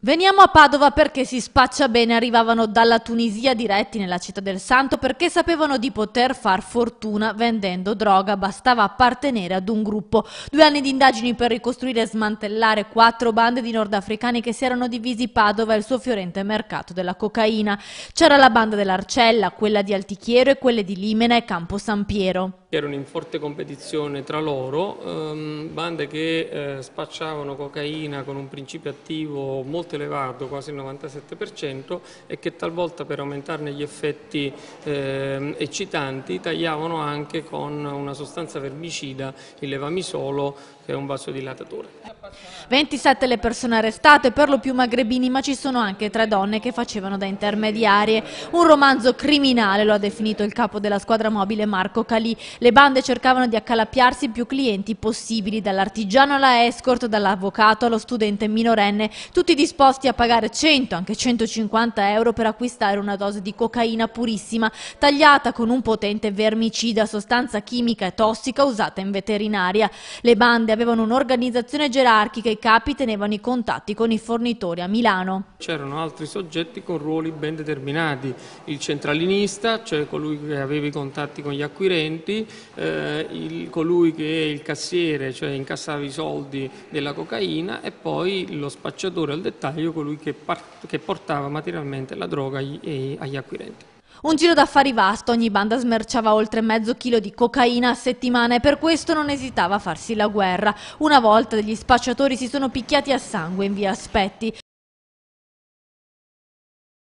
Veniamo a Padova perché si spaccia bene, arrivavano dalla Tunisia diretti nella città del Santo perché sapevano di poter far fortuna vendendo droga, bastava appartenere ad un gruppo. Due anni di indagini per ricostruire e smantellare quattro bande di nordafricani che si erano divisi Padova e il suo fiorente mercato della cocaina. C'era la banda dell'Arcella, quella di Altichiero e quelle di Limena e Campo San Piero che erano in forte competizione tra loro, ehm, bande che eh, spacciavano cocaina con un principio attivo molto elevato, quasi il 97%, e che talvolta per aumentarne gli effetti eh, eccitanti tagliavano anche con una sostanza verbicida, il levamisolo, che è un vasodilatatore. 27 le persone arrestate, per lo più magrebini, ma ci sono anche tre donne che facevano da intermediarie. Un romanzo criminale, lo ha definito il capo della squadra mobile Marco Calì. Le bande cercavano di accalappiarsi più clienti possibili, dall'artigiano alla escort, dall'avvocato allo studente minorenne, tutti disposti a pagare 100, anche 150 euro per acquistare una dose di cocaina purissima, tagliata con un potente vermicida, sostanza chimica e tossica usata in veterinaria. Le bande avevano un'organizzazione gerarchica e i capi tenevano i contatti con i fornitori a Milano. C'erano altri soggetti con ruoli ben determinati, il centralinista, cioè colui che aveva i contatti con gli acquirenti, eh, il, colui che è il cassiere, cioè incassava i soldi della cocaina e poi lo spacciatore al dettaglio, colui che, che portava materialmente la droga agli, agli acquirenti. Un giro d'affari vasto, ogni banda smerciava oltre mezzo chilo di cocaina a settimana e per questo non esitava a farsi la guerra. Una volta degli spacciatori si sono picchiati a sangue in via Aspetti.